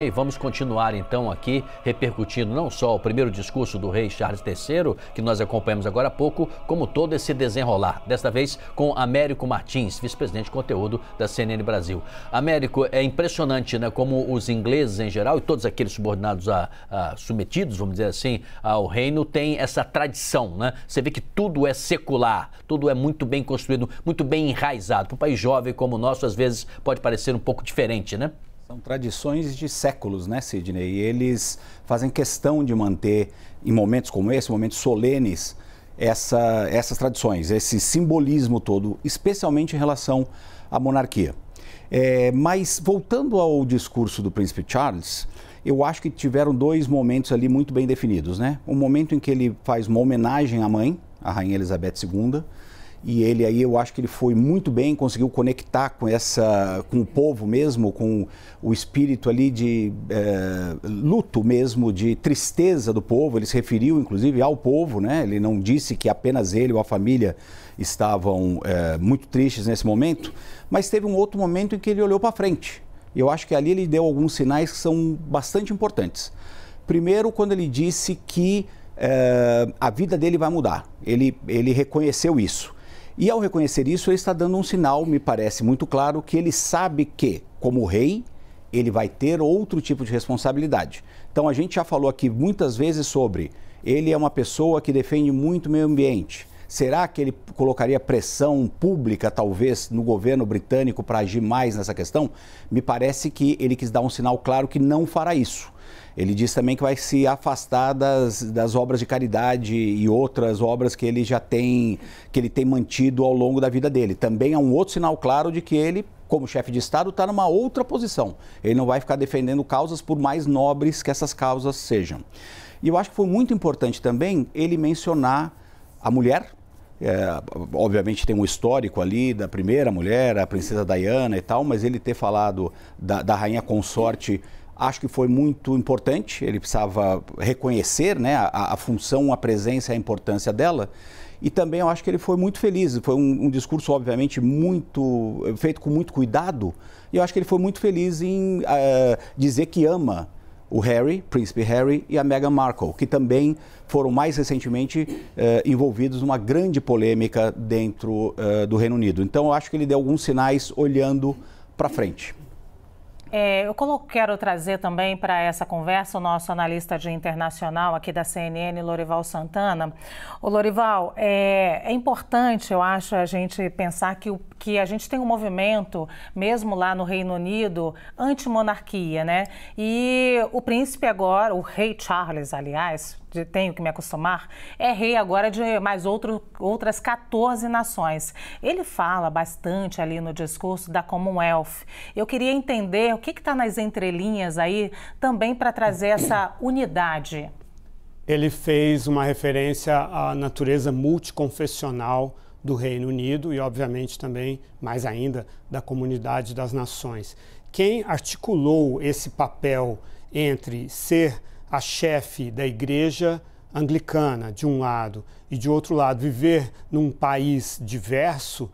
E vamos continuar então aqui repercutindo não só o primeiro discurso do rei Charles III, que nós acompanhamos agora há pouco, como todo esse desenrolar, desta vez com Américo Martins, vice-presidente de conteúdo da CNN Brasil. Américo, é impressionante né, como os ingleses em geral e todos aqueles subordinados a, a submetidos, vamos dizer assim, ao reino, têm essa tradição. Né? Você vê que tudo é secular, tudo é muito bem construído, muito bem enraizado. Para um país jovem como o nosso, às vezes pode parecer um pouco diferente, né? São tradições de séculos, né, Sidney? E eles fazem questão de manter, em momentos como esse, momentos solenes, essa, essas tradições, esse simbolismo todo, especialmente em relação à monarquia. É, mas voltando ao discurso do príncipe Charles, eu acho que tiveram dois momentos ali muito bem definidos, né? Um momento em que ele faz uma homenagem à mãe, a rainha Elizabeth II, e ele aí eu acho que ele foi muito bem, conseguiu conectar com essa, com o povo mesmo, com o espírito ali de é, luto mesmo, de tristeza do povo. Ele se referiu inclusive ao povo, né? Ele não disse que apenas ele ou a família estavam é, muito tristes nesse momento, mas teve um outro momento em que ele olhou para frente. Eu acho que ali ele deu alguns sinais que são bastante importantes. Primeiro, quando ele disse que é, a vida dele vai mudar, ele, ele reconheceu isso. E ao reconhecer isso, ele está dando um sinal, me parece muito claro, que ele sabe que, como rei, ele vai ter outro tipo de responsabilidade. Então a gente já falou aqui muitas vezes sobre ele é uma pessoa que defende muito o meio ambiente. Será que ele colocaria pressão pública, talvez, no governo britânico para agir mais nessa questão? Me parece que ele quis dar um sinal claro que não fará isso. Ele diz também que vai se afastar das, das obras de caridade e outras obras que ele já tem, que ele tem mantido ao longo da vida dele. Também é um outro sinal claro de que ele como chefe de Estado, está numa outra posição. Ele não vai ficar defendendo causas, por mais nobres que essas causas sejam. E eu acho que foi muito importante também ele mencionar a mulher. É, obviamente tem um histórico ali da primeira mulher, a princesa Diana e tal, mas ele ter falado da, da rainha consorte Acho que foi muito importante, ele precisava reconhecer né, a, a, função, a presença, a importância dela. E também eu acho que ele foi muito feliz. Foi um, um, discurso, obviamente, muito feito com muito cuidado. E eu acho que ele foi muito feliz em uh, dizer que ama o Harry, Príncipe Harry, e a Meghan Markle, que também foram mais recentemente eh, envolvidos numa grande polêmica dentro eh, do Reino Unido. Então, eu acho que ele deu alguns sinais olhando para frente. É, eu quero trazer também para essa conversa o nosso analista de internacional aqui da CNN, Lorival Santana. Lorival, é, é importante, eu acho, a gente pensar que, o, que a gente tem um movimento, mesmo lá no Reino Unido, anti-monarquia, né? E o príncipe agora, o rei Charles, aliás, de, tenho que me acostumar, é rei agora de mais outro, outras 14 nações. Ele fala bastante ali no discurso da Commonwealth. Eu queria entender o que está nas entrelinhas aí também para trazer essa unidade. Ele fez uma referência à natureza multiconfessional do Reino Unido e, obviamente, também, mais ainda, da comunidade das nações. Quem articulou esse papel entre ser a chefe da igreja anglicana, de um lado, e de outro lado, viver num país diverso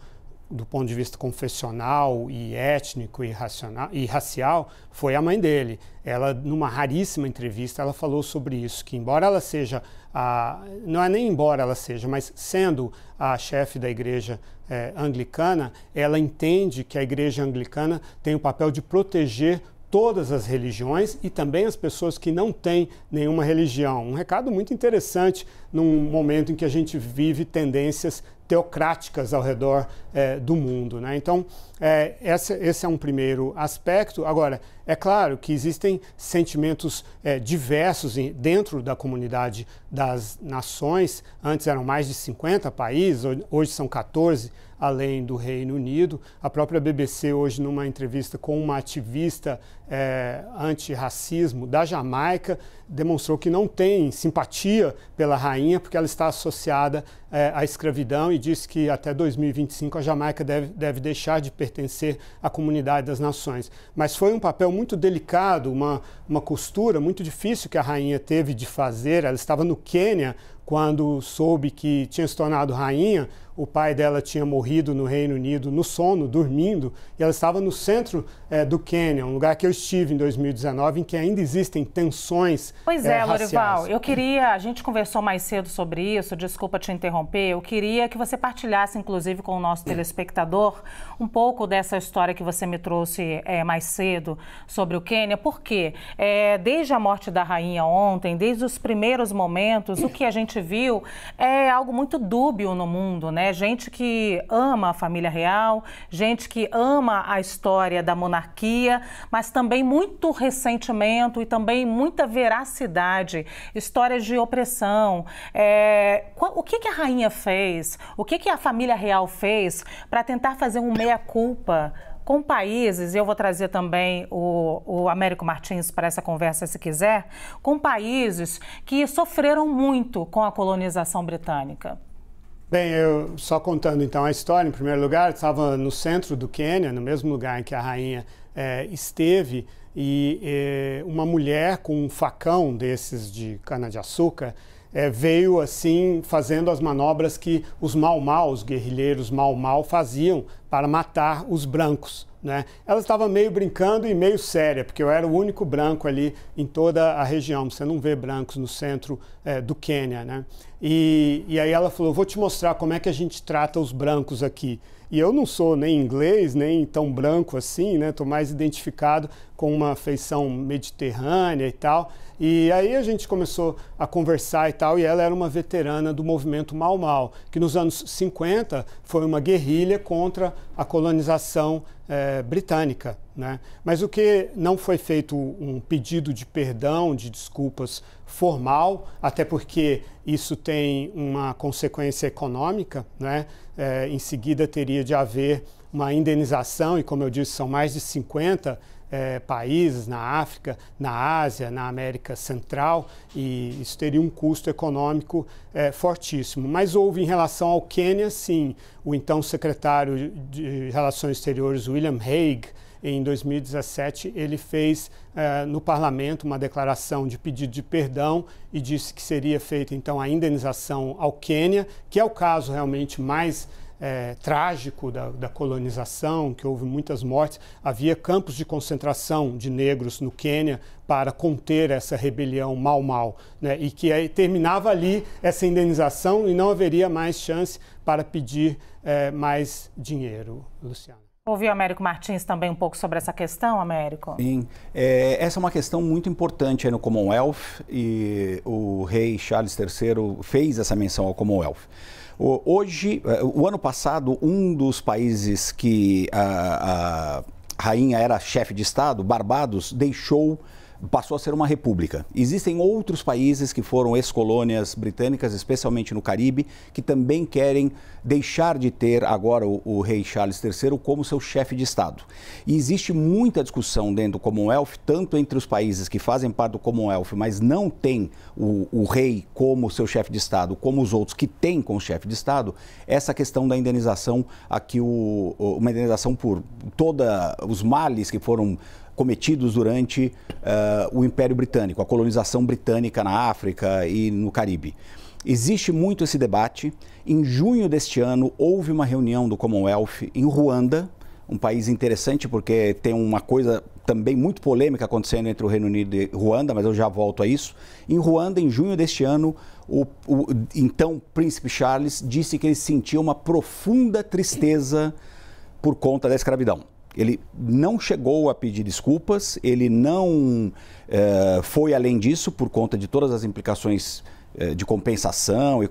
do ponto de vista confessional e étnico e, racional, e racial foi a mãe dele. Ela, numa raríssima entrevista, ela falou sobre isso, que embora ela seja, a, não é nem embora ela seja, mas sendo a chefe da igreja eh, anglicana, ela entende que a igreja anglicana tem o papel de proteger todas as religiões e também as pessoas que não têm nenhuma religião. Um recado muito interessante num momento em que a gente vive tendências teocráticas ao redor é, do mundo. Né? Então, é, esse é um primeiro aspecto. Agora, é claro que existem sentimentos é, diversos em, dentro da comunidade das nações. Antes eram mais de 50 países, hoje são 14 além do Reino Unido. A própria BBC, hoje, numa entrevista com uma ativista é, antirracismo da Jamaica, demonstrou que não tem simpatia pela rainha porque ela está associada é, à escravidão e disse que até 2025 a Jamaica deve, deve deixar de pertencer à comunidade das nações. Mas foi um papel muito delicado, uma, uma costura muito difícil que a rainha teve de fazer. Ela estava no Quênia quando soube que tinha se tornado rainha, o pai dela tinha morrido no Reino Unido no sono, dormindo, e ela estava no centro é, do Quênia, um lugar que eu estive em 2019, em que ainda existem tensões. Pois é, é Lorival, eu queria. A gente conversou mais cedo sobre isso, desculpa te interromper interromper, eu queria que você partilhasse, inclusive, com o nosso telespectador, um pouco dessa história que você me trouxe é, mais cedo sobre o Quênia, porque eh, é, desde a morte da rainha ontem, desde os primeiros momentos, o que a gente viu é algo muito dúbio no mundo, né? Gente que ama a família real, gente que ama a história da monarquia, mas também muito ressentimento e também muita veracidade, histórias de opressão. É, o que, que a rainha rainha fez, o que, que a família real fez para tentar fazer um meia-culpa com países, e eu vou trazer também o, o Américo Martins para essa conversa se quiser, com países que sofreram muito com a colonização britânica. Bem, eu só contando então a história, em primeiro lugar, estava no centro do Quênia, no mesmo lugar em que a rainha é, esteve, e é, uma mulher com um facão desses de cana-de-açúcar é, veio assim fazendo as manobras que os mal-mal, os guerrilheiros mal-mal faziam para matar os brancos. Né? Ela estava meio brincando e meio séria, porque eu era o único branco ali em toda a região. Você não vê brancos no centro é, do Quênia. Né? E, e aí ela falou: Vou te mostrar como é que a gente trata os brancos aqui. E eu não sou nem inglês, nem tão branco assim, né? Estou mais identificado com uma feição mediterrânea e tal. E aí a gente começou a conversar e tal, e ela era uma veterana do movimento Mau Mau, que nos anos 50 foi uma guerrilha contra a colonização eh, britânica. Né? Mas o que não foi feito um pedido de perdão, de desculpas formal, até porque isso tem uma consequência econômica, né? É, em seguida teria de haver uma indenização, e como eu disse, são mais de 50 é, países na África, na Ásia, na América Central, e isso teria um custo econômico é, fortíssimo. Mas houve em relação ao Quênia, sim, o então secretário de Relações Exteriores, William Hague, em 2017, ele fez eh, no parlamento uma declaração de pedido de perdão e disse que seria feita então a indenização ao Quênia, que é o caso realmente mais é, trágico da, da, colonização, que houve muitas mortes. Havia campos de concentração de negros no Quênia para conter essa rebelião mal-mal, né? e que aí terminava ali essa indenização e não haveria mais chance para pedir é, mais dinheiro, Luciano ouviu o Américo Martins também um pouco sobre essa questão, Américo? Sim. É, essa é uma questão muito importante no Commonwealth e o rei Charles III fez essa menção ao Commonwealth. O, hoje, é, o ano passado, um dos países que a, a rainha era chefe de Estado, Barbados, deixou passou a ser uma república. Existem outros países que foram ex-colônias britânicas, especialmente no Caribe, que também querem deixar de ter agora o, o rei Charles III como seu chefe de Estado. E existe muita discussão dentro do Commonwealth, tanto entre os países que fazem parte do Commonwealth, mas não tem o, o rei como seu chefe de Estado, como os outros que têm como chefe de Estado, essa questão da indenização, aqui o, uma indenização por todos os males que foram cometidos durante uh, o Império Britânico, a colonização britânica na África e no Caribe. Existe muito esse debate. Em junho deste ano, houve uma reunião do Commonwealth em Ruanda, um país interessante porque tem uma coisa também muito polêmica acontecendo entre o Reino Unido e Ruanda, mas eu já volto a isso. Em Ruanda, em junho deste ano, o, o então príncipe Charles disse que ele sentia uma profunda tristeza por conta da escravidão. Ele não chegou a pedir desculpas, ele não eh, foi além disso por conta de todas as implicações eh, de compensação e,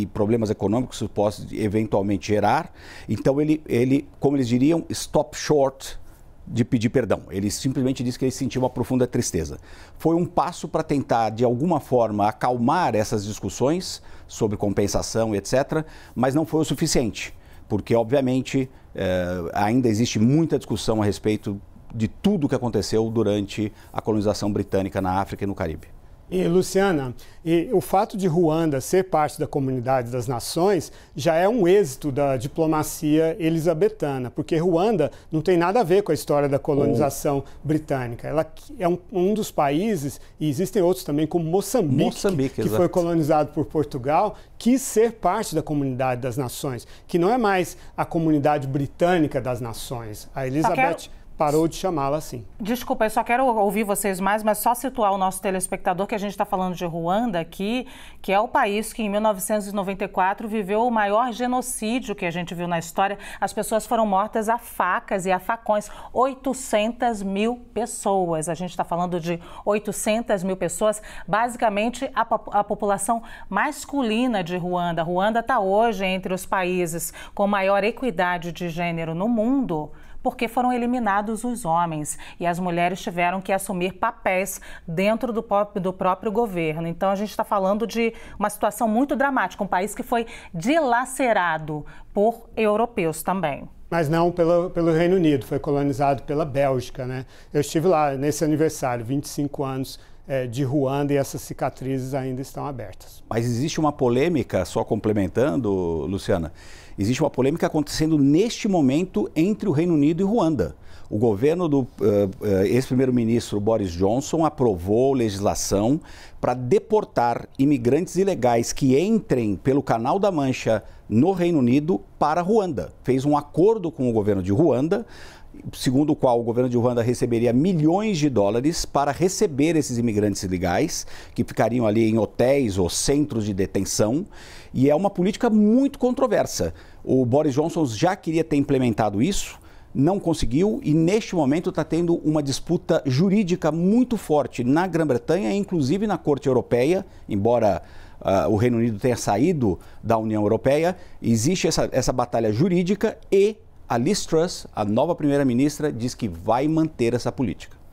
e, problemas econômicos que possa eventualmente gerar. Então ele, ele, como eles diriam, stop short de pedir perdão. Ele simplesmente disse que ele sentiu uma profunda tristeza. Foi um passo para tentar, de alguma forma, acalmar essas discussões sobre compensação, etc., mas não foi o suficiente porque obviamente eh, ainda existe muita discussão a respeito de tudo o que aconteceu durante a colonização britânica na África e no Caribe. E, Luciana, e o fato de Ruanda ser parte da comunidade das nações já é um êxito da diplomacia elisabetana, porque Ruanda não tem nada a ver com a história da colonização oh. britânica. Ela é um, um, dos países, e existem outros também, como Moçambique, Moçambique que foi colonizado por Portugal, quis ser parte da comunidade das nações, que não é mais a comunidade britânica das nações. A Elizabeth parou de chamá-la assim. Desculpa, eu só quero ouvir vocês mais, mas só situar o nosso telespectador que a gente está falando de Ruanda aqui, que é o país que em 1994 viveu o maior genocídio que a gente viu na história. As pessoas foram mortas a facas e a facões, 800 mil pessoas. A gente está falando de 800 mil pessoas, basicamente a, a população masculina de Ruanda. Ruanda está hoje entre os países com maior equidade de gênero no mundo porque foram eliminados os homens e as mulheres tiveram que assumir papéis dentro do, do próprio governo. Então, a gente está falando de uma situação muito dramática, um país que foi dilacerado por europeus também. Mas não pelo, pelo Reino Unido, foi colonizado pela Bélgica, né? Eu estive lá nesse aniversário, 25 anos é, de Ruanda e essas cicatrizes ainda estão abertas. Mas existe uma polêmica, só complementando, Luciana, existe uma polêmica acontecendo neste momento entre o Reino Unido e Ruanda. O governo do uh, uh, ex-primeiro-ministro Boris Johnson aprovou legislação para deportar imigrantes ilegais que entrem pelo Canal da Mancha no Reino Unido para Ruanda. Fez um acordo com o governo de Ruanda segundo o qual o governo de Ruanda receberia milhões de dólares para receber esses imigrantes ilegais, que ficariam ali em hotéis ou centros de detenção. E é uma política muito controversa. O Boris Johnson já queria ter implementado isso, não conseguiu e neste momento está tendo uma disputa jurídica muito forte na Grã-Bretanha, inclusive na Corte Europeia, embora uh, o Reino Unido tenha saído da União Europeia, existe essa, essa batalha jurídica e a Liz Truss, a nova primeira-ministra, diz que vai manter essa política.